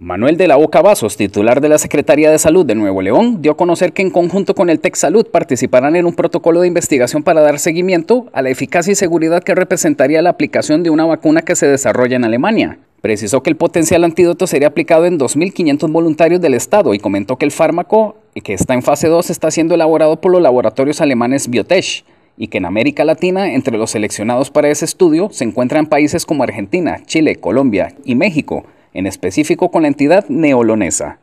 Manuel de la Boca Vasos, titular de la Secretaría de Salud de Nuevo León, dio a conocer que en conjunto con el TechSalud Salud participarán en un protocolo de investigación para dar seguimiento a la eficacia y seguridad que representaría la aplicación de una vacuna que se desarrolla en Alemania. Precisó que el potencial antídoto sería aplicado en 2.500 voluntarios del Estado y comentó que el fármaco, que está en fase 2, está siendo elaborado por los laboratorios alemanes Biotech y que en América Latina, entre los seleccionados para ese estudio, se encuentran países como Argentina, Chile, Colombia y México en específico con la entidad neolonesa.